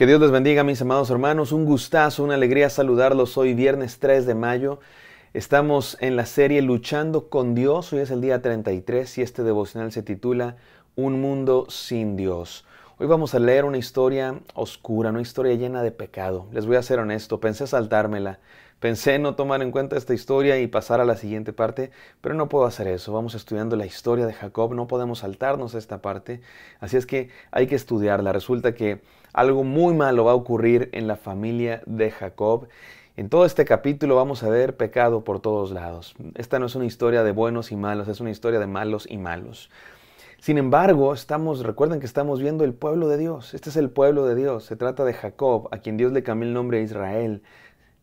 Que Dios les bendiga, mis amados hermanos. Un gustazo, una alegría saludarlos hoy, viernes 3 de mayo. Estamos en la serie Luchando con Dios. Hoy es el día 33 y este devocional se titula Un mundo sin Dios. Hoy vamos a leer una historia oscura, una historia llena de pecado. Les voy a ser honesto, pensé saltármela. Pensé en no tomar en cuenta esta historia y pasar a la siguiente parte, pero no puedo hacer eso. Vamos estudiando la historia de Jacob, no podemos saltarnos a esta parte, así es que hay que estudiarla. Resulta que algo muy malo va a ocurrir en la familia de Jacob. En todo este capítulo vamos a ver pecado por todos lados. Esta no es una historia de buenos y malos, es una historia de malos y malos. Sin embargo, estamos, recuerden que estamos viendo el pueblo de Dios. Este es el pueblo de Dios. Se trata de Jacob, a quien Dios le cambió el nombre a Israel.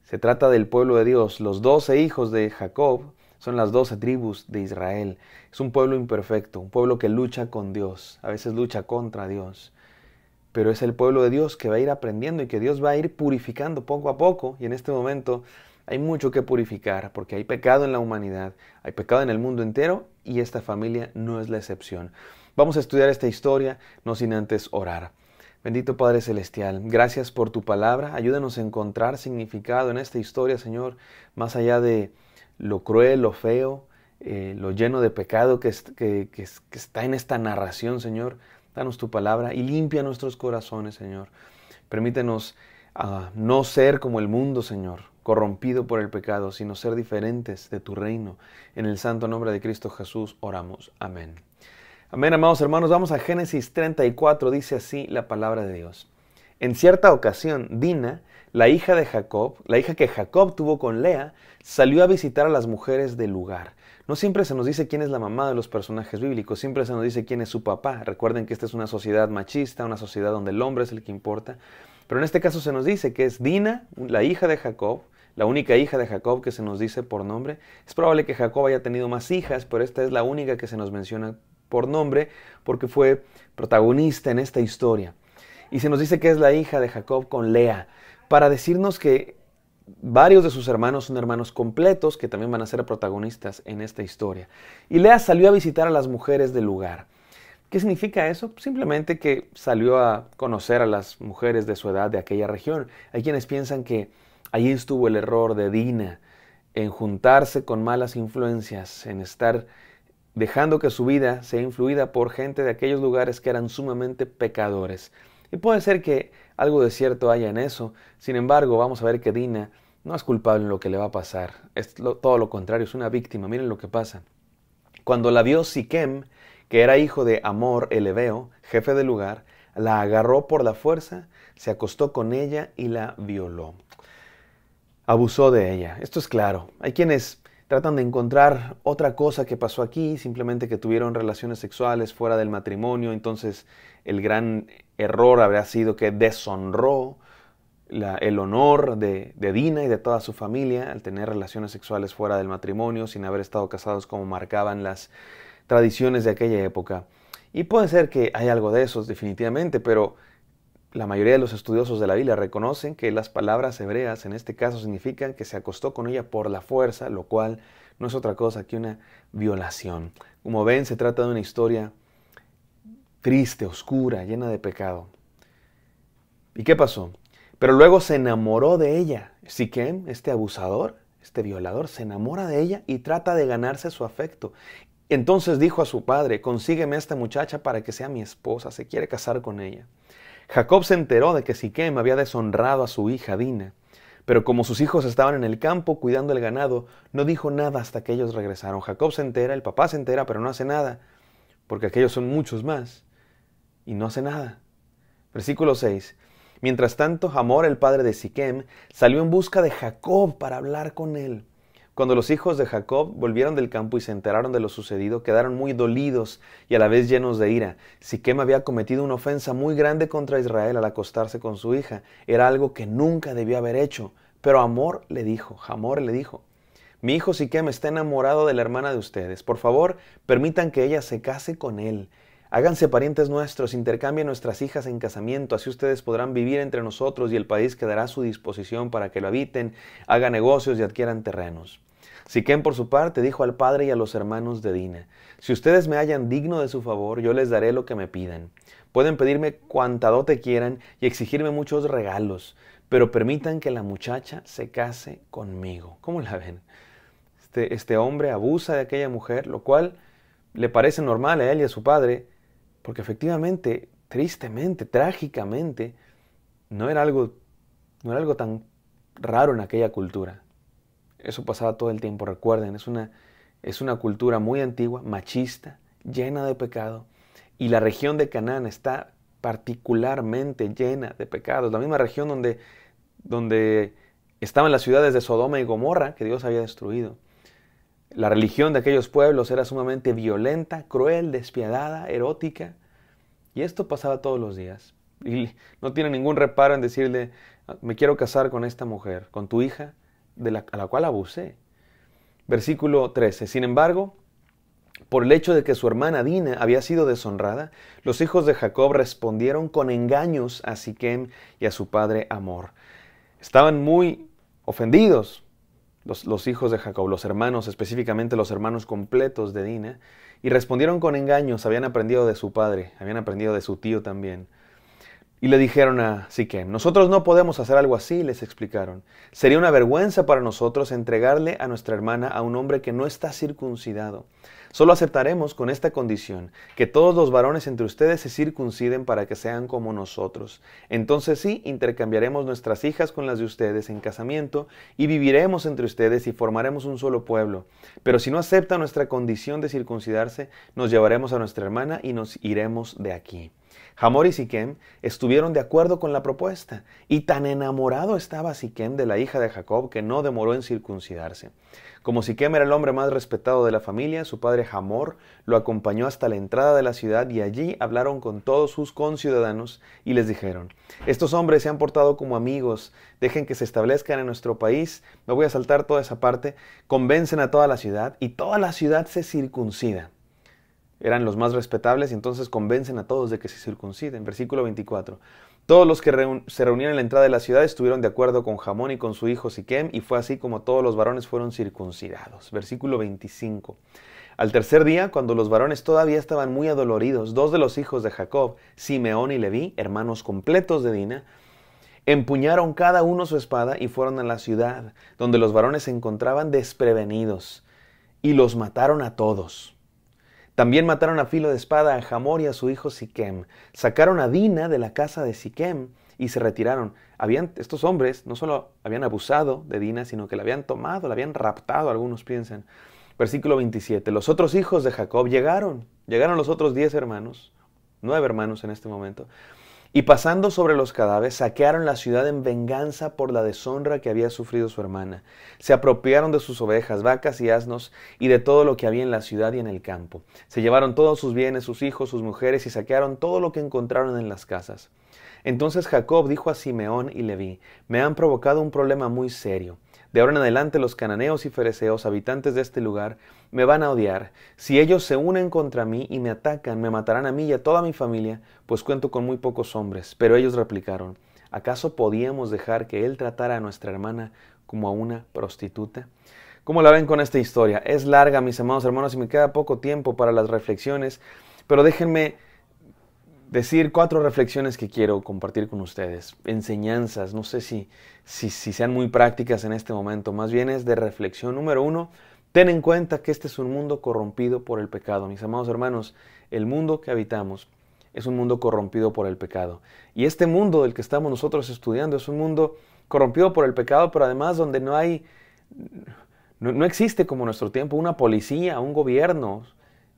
Se trata del pueblo de Dios. Los doce hijos de Jacob son las doce tribus de Israel. Es un pueblo imperfecto, un pueblo que lucha con Dios, a veces lucha contra Dios. Pero es el pueblo de Dios que va a ir aprendiendo y que Dios va a ir purificando poco a poco. Y en este momento hay mucho que purificar porque hay pecado en la humanidad, hay pecado en el mundo entero y esta familia no es la excepción. Vamos a estudiar esta historia, no sin antes orar. Bendito Padre Celestial, gracias por tu palabra. Ayúdanos a encontrar significado en esta historia, Señor, más allá de lo cruel, lo feo, eh, lo lleno de pecado que, está en esta narración, Señor. Danos tu palabra y limpia nuestros corazones, Señor. Permítenos ah, no ser como el mundo, Señor, corrompido por el pecado, sino ser diferentes de tu reino. En el santo nombre de Cristo Jesús oramos. Amén. Amén, amados hermanos. Vamos a Génesis 34. Dice así la palabra de Dios. En cierta ocasión, Dina, la hija de Jacob, la hija que Jacob tuvo con Lea, salió a visitar a las mujeres del lugar. No siempre se nos dice quién es la mamá de los personajes bíblicos, siempre se nos dice quién es su papá. Recuerden que esta es una sociedad machista, una sociedad donde el hombre es el que importa. Pero en este caso se nos dice que es Dina, la hija de Jacob, la única hija de Jacob que se nos dice por nombre. Es probable que Jacob haya tenido más hijas, pero esta es la única que se nos menciona por nombre porque fue protagonista en esta historia. Y se nos dice que es la hija de Jacob con Lea, para decirnos que varios de sus hermanos son hermanos completos que también van a ser protagonistas en esta historia. Y Lea salió a visitar a las mujeres del lugar. ¿Qué significa eso? Pues simplemente que salió a conocer a las mujeres de su edad de aquella región. Hay quienes piensan que allí estuvo el error de Dina en juntarse con malas influencias, en estar dejando que su vida sea influida por gente de aquellos lugares que eran sumamente pecadores. Y puede ser que algo de cierto haya en eso, sin embargo vamos a ver que Dina no es culpable en lo que le va a pasar, es todo lo contrario, es una víctima, miren lo que pasa. Cuando la vio Siquem, que era hijo de Amor el jefe del lugar, la agarró por la fuerza, se acostó con ella y la violó. Abusó de ella, esto es claro. Hay quienes tratan de encontrar otra cosa que pasó aquí, simplemente que tuvieron relaciones sexuales fuera del matrimonio, entonces el gran error habrá sido que deshonró el honor de, de, Dina y de toda su familia al tener relaciones sexuales fuera del matrimonio, sin haber estado casados como marcaban las tradiciones de aquella época. Y puede ser que hay algo de eso, definitivamente, pero la mayoría de los estudiosos de la Biblia reconocen que las palabras hebreas en este caso significan que se acostó con ella por la fuerza, lo cual no es otra cosa que una violación. Como ven, se trata de una historia triste, oscura, llena de pecado. ¿Y qué pasó? Pero luego se enamoró de ella. Siquem, este abusador, este violador, se enamora de ella y trata de ganarse su afecto. Entonces dijo a su padre, consígueme a esta muchacha para que sea mi esposa, se quiere casar con ella. Jacob se enteró de que Siquem había deshonrado a su hija Dina, pero como sus hijos estaban en el campo cuidando el ganado, no dijo nada hasta que ellos regresaron. Jacob se entera, el papá se entera, pero no hace nada, porque aquellos son muchos más, y no hace nada. Versículo 6. Mientras tanto, Hamor, el padre de Siquem, salió en busca de Jacob para hablar con él. Cuando los hijos de Jacob volvieron del campo y se enteraron de lo sucedido, quedaron muy dolidos y a la vez llenos de ira. Siquem había cometido una ofensa muy grande contra Israel al acostarse con su hija. Era algo que nunca debió haber hecho. Pero Amor le dijo, Amor le dijo, mi hijo Siquem está enamorado de la hermana de ustedes. Por favor, permitan que ella se case con él. Háganse parientes nuestros, intercambien nuestras hijas en casamiento, así ustedes podrán vivir entre nosotros y el país quedará a su disposición para que lo habiten, hagan negocios y adquieran terrenos. Siquén por su parte dijo al padre y a los hermanos de Dina, Si ustedes me hallan digno de su favor, yo les daré lo que me pidan. Pueden pedirme cuanta dote quieran y exigirme muchos regalos, pero permitan que la muchacha se case conmigo. ¿Cómo la ven? Este, este hombre abusa de aquella mujer, lo cual le parece normal a él y a su padre, porque efectivamente, tristemente, trágicamente, no era algo, no era algo tan raro en aquella cultura. Eso pasaba todo el tiempo, recuerden, es una, es una cultura muy antigua, machista, llena de pecado. Y la región de Canaán está particularmente llena de pecados. La misma región donde, donde estaban las ciudades de Sodoma y Gomorra que Dios había destruido. La religión de aquellos pueblos era sumamente violenta, cruel, despiadada, erótica. Y esto pasaba todos los días. Y no tiene ningún reparo en decirle, ah, me quiero casar con esta mujer, con tu hija, de la, a la cual abusé. Versículo 13. Sin embargo, por el hecho de que su hermana Dina había sido deshonrada, los hijos de Jacob respondieron con engaños a Siquem y a su padre Amor. Estaban muy ofendidos los, los, hijos de Jacob, los hermanos, específicamente los hermanos completos de Dina, y respondieron con engaños. Habían aprendido de su padre, habían aprendido de su tío también. Y le dijeron a Siquem, nosotros no podemos hacer algo así, les explicaron. Sería una vergüenza para nosotros entregarle a nuestra hermana a un hombre que no está circuncidado. Solo aceptaremos con esta condición, que todos los varones entre ustedes se circunciden para que sean como nosotros. Entonces sí, intercambiaremos nuestras hijas con las de ustedes en casamiento y viviremos entre ustedes y formaremos un solo pueblo. Pero si no acepta nuestra condición de circuncidarse, nos llevaremos a nuestra hermana y nos iremos de aquí. Hamor y Siquem estuvieron de acuerdo con la propuesta, y tan enamorado estaba Siquem de la hija de Jacob que no demoró en circuncidarse. Como Siquem era el hombre más respetado de la familia, su padre Hamor lo acompañó hasta la entrada de la ciudad y allí hablaron con todos sus conciudadanos y les dijeron, estos hombres se han portado como amigos, dejen que se establezcan en nuestro país, no voy a saltar toda esa parte, convencen a toda la ciudad y toda la ciudad se circuncida eran los más respetables y entonces convencen a todos de que se circunciden. Versículo 24. Todos los que se reunían en la entrada de la ciudad estuvieron de acuerdo con Jamón y con su hijo Siquem, y fue así como todos los varones fueron circuncidados. Versículo 25. Al tercer día, cuando los varones todavía estaban muy adoloridos, dos de los hijos de Jacob, Simeón y Leví, hermanos completos de Dina, empuñaron cada uno su espada y fueron a la ciudad, donde los varones se encontraban desprevenidos, y los mataron a todos también mataron a filo de espada a Hamor y a su hijo Siquem. Sacaron a Dina de la casa de Siquem y se retiraron. Habían, estos hombres no solo habían abusado de Dina, sino que la habían tomado, la habían raptado, algunos piensan. Versículo 27. Los otros hijos de Jacob llegaron. Llegaron los otros diez hermanos, nueve hermanos en este momento. Y pasando sobre los cadáveres, saquearon la ciudad en venganza por la deshonra que había sufrido su hermana. Se apropiaron de sus ovejas, vacas y asnos, y de todo lo que había en la ciudad y en el campo. Se llevaron todos sus bienes, sus hijos, sus mujeres, y saquearon todo lo que encontraron en las casas. Entonces Jacob dijo a Simeón y Leví, me han provocado un problema muy serio. De ahora en adelante los cananeos y fereceos, habitantes de este lugar, me van a odiar. Si ellos se unen contra mí y me atacan, me matarán a mí y a toda mi familia, pues cuento con muy pocos hombres. Pero ellos replicaron, ¿acaso podíamos dejar que él tratara a nuestra hermana como a una prostituta? ¿Cómo la ven con esta historia? Es larga, mis amados hermanos, y me queda poco tiempo para las reflexiones, pero déjenme decir cuatro reflexiones que quiero compartir con ustedes, enseñanzas, no sé si, si, sean muy prácticas en este momento, más bien es de reflexión. Número uno, Ten en cuenta que este es un mundo corrompido por el pecado. Mis amados hermanos, el mundo que habitamos es un mundo corrompido por el pecado. Y este mundo del que estamos nosotros estudiando es un mundo corrompido por el pecado, pero además donde no hay, no, existe como en nuestro tiempo una policía, un gobierno,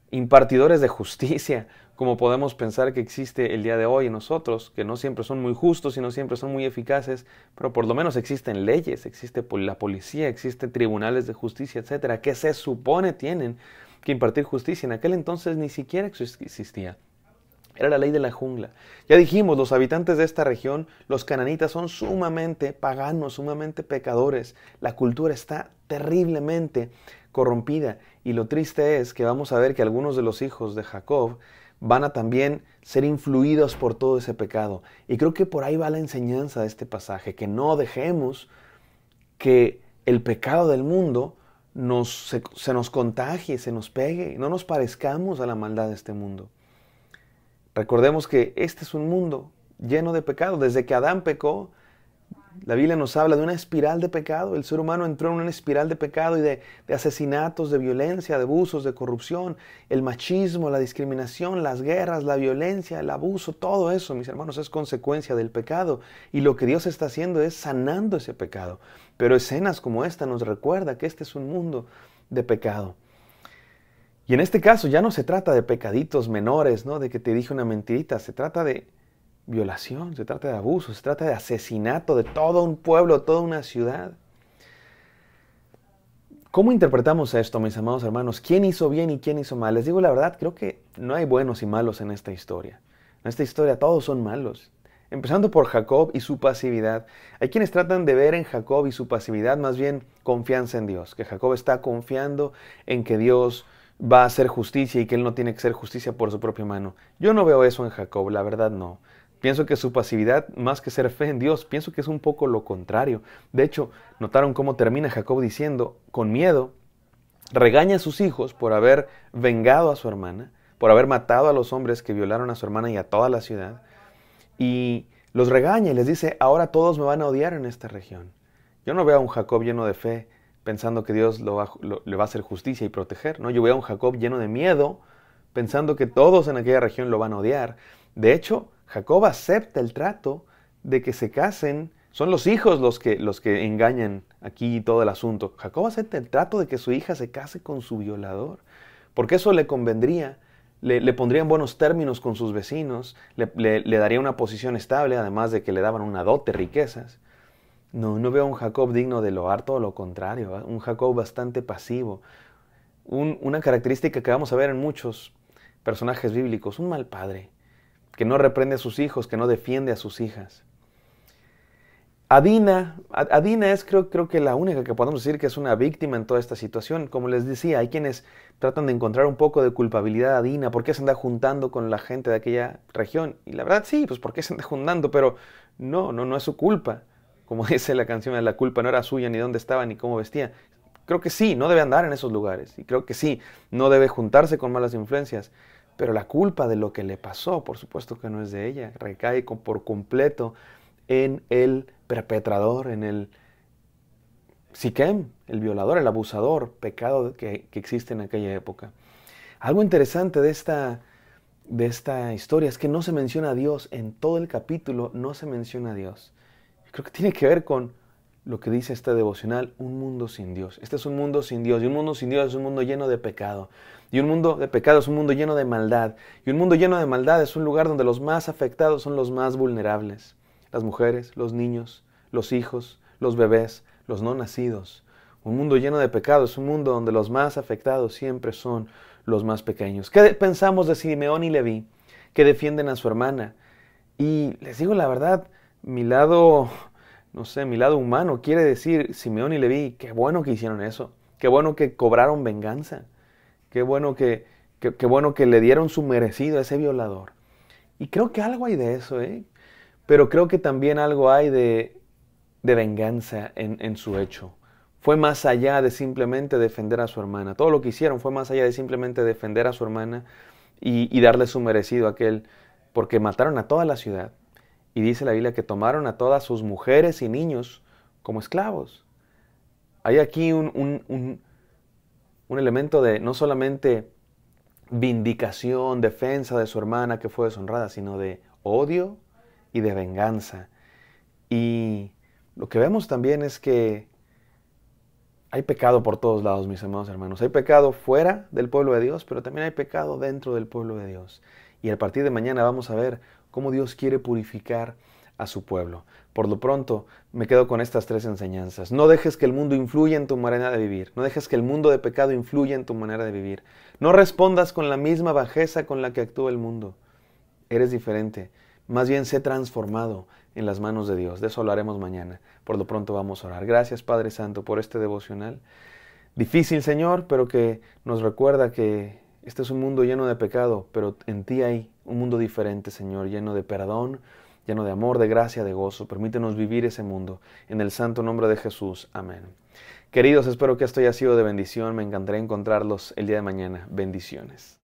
impartidores de justicia, como podemos pensar que existe el día de hoy en nosotros, que no siempre son muy justos y no siempre son muy eficaces, pero por lo menos existen leyes, existe la policía, existen tribunales de justicia, etcétera, que se supone tienen que impartir justicia. En aquel entonces ni siquiera existía. Era la ley de la jungla. Ya dijimos, los habitantes de esta región, los cananitas, son sumamente paganos, sumamente pecadores. La cultura está terriblemente corrompida. Y lo triste es que vamos a ver que algunos de los hijos de Jacob van a también ser influidos por todo ese pecado. Y creo que por ahí va la enseñanza de este pasaje, que no dejemos que el pecado del mundo se, se, nos contagie, se nos pegue, no nos parezcamos a la maldad de este mundo. Recordemos que este es un mundo lleno de pecado. Desde que Adán pecó, la Biblia nos habla de una espiral de pecado. El ser humano entró en una espiral de pecado y de, asesinatos, de violencia, de abusos, de corrupción, el machismo, la discriminación, las guerras, la violencia, el abuso, todo eso, mis hermanos, es consecuencia del pecado. Y lo que Dios está haciendo es sanando ese pecado. Pero escenas como esta nos recuerda que este es un mundo de pecado. Y en este caso ya no se trata de pecaditos menores, ¿no? De que te dije una mentirita, se trata de violación, se trata de abuso, se trata de asesinato de todo un pueblo, toda una ciudad. ¿Cómo interpretamos esto, mis amados hermanos? ¿Quién hizo bien y quién hizo mal? Les digo la verdad, creo que no hay buenos y malos en esta historia. En esta historia todos son malos. Empezando por Jacob y su pasividad. Hay quienes tratan de ver en Jacob y su pasividad más bien confianza en Dios, que Jacob está confiando en que Dios va a hacer justicia y que él no tiene que hacer justicia por su propia mano. Yo no veo eso en Jacob, la verdad no. Pienso que su pasividad, más que ser fe en Dios, pienso que es un poco lo contrario. De hecho, notaron cómo termina Jacob diciendo, con miedo, regaña a sus hijos por haber vengado a su hermana, por haber matado a los hombres que violaron a su hermana y a toda la ciudad, y los regaña y les dice, ahora todos me van a odiar en esta región. Yo no veo a un Jacob lleno de fe pensando que Dios lo le va a hacer justicia y proteger, no, yo veo a un Jacob lleno de miedo pensando que todos en aquella región lo van a odiar. De hecho, Jacob acepta el trato de que se casen. Son los hijos los que, los que engañan aquí todo el asunto. Jacob acepta el trato de que su hija se case con su violador, porque eso le convendría, le, le pondría en buenos términos con sus vecinos, le, daría una posición estable, además de que le daban una dote, riquezas. No, no veo a un Jacob digno de loar, todo lo contrario, un Jacob bastante pasivo. una característica que vamos a ver en muchos personajes bíblicos, un mal padre, que no reprende a sus hijos, que no defiende a sus hijas. Adina, Adina es creo, creo que la única que podemos decir que es una víctima en toda esta situación. Como les decía, hay quienes tratan de encontrar un poco de culpabilidad a Adina, por qué se anda juntando con la gente de aquella región. Y la verdad sí, pues por qué se anda juntando, pero no, no, no es su culpa. Como dice la canción, la culpa no era suya, ni dónde estaba, ni cómo vestía. Creo que sí, no debe andar en esos lugares. Y creo que sí, no debe juntarse con malas influencias. Pero la culpa de lo que le pasó, por supuesto que no es de ella, recae por completo en el perpetrador, en el Siquem, el violador, el abusador, pecado que, que existe en aquella época. Algo interesante de esta, de esta historia es que no se menciona a Dios en todo el capítulo, no se menciona a Dios. Creo que tiene que ver con lo que dice este devocional, un mundo sin Dios. Este es un mundo sin Dios y un mundo sin Dios es un mundo lleno de pecado. Y un mundo de pecado es un mundo lleno de maldad. Y un mundo lleno de maldad es un lugar donde los más afectados son los más vulnerables. Las mujeres, los niños, los hijos, los bebés, los no nacidos. Un mundo lleno de pecado es un mundo donde los más afectados siempre son los más pequeños. ¿Qué pensamos de Simeón y Leví, que defienden a su hermana? Y les digo la verdad, mi lado no sé, mi lado humano quiere decir, Simeón y Leví, qué bueno que hicieron eso, qué bueno que cobraron venganza, qué bueno que, bueno que le dieron su merecido a ese violador. Y creo que algo hay de eso, ¿eh? pero creo que también algo hay de, venganza en, su hecho. Fue más allá de simplemente defender a su hermana. Todo lo que hicieron fue más allá de simplemente defender a su hermana y, y darle su merecido a aquel, porque mataron a toda la ciudad y dice la Biblia que tomaron a todas sus mujeres y niños como esclavos. Hay aquí un, elemento de no solamente vindicación, defensa de su hermana que fue deshonrada, sino de odio y de venganza. Y lo que vemos también es que hay pecado por todos lados, mis amados hermanos. Hay pecado fuera del pueblo de Dios, pero también hay pecado dentro del pueblo de Dios. Y a partir de mañana vamos a ver cómo Dios quiere purificar a su pueblo. Por lo pronto, me quedo con estas tres enseñanzas. No dejes que el mundo influya en tu manera de vivir. No dejes que el mundo de pecado influya en tu manera de vivir. No respondas con la misma bajeza con la que actúa el mundo. Eres diferente. Más bien sé transformado en las manos de Dios. De eso lo haremos mañana. Por lo pronto vamos a orar. Gracias Padre Santo por este devocional. Difícil Señor, pero que nos recuerda que este es un mundo lleno de pecado, pero en ti hay un mundo diferente, Señor, lleno de perdón, lleno de amor, de gracia, de gozo. Permítenos vivir ese mundo. En el santo nombre de Jesús. Amén. Queridos, espero que esto haya sido de bendición. Me encantaría encontrarlos el día de mañana. Bendiciones.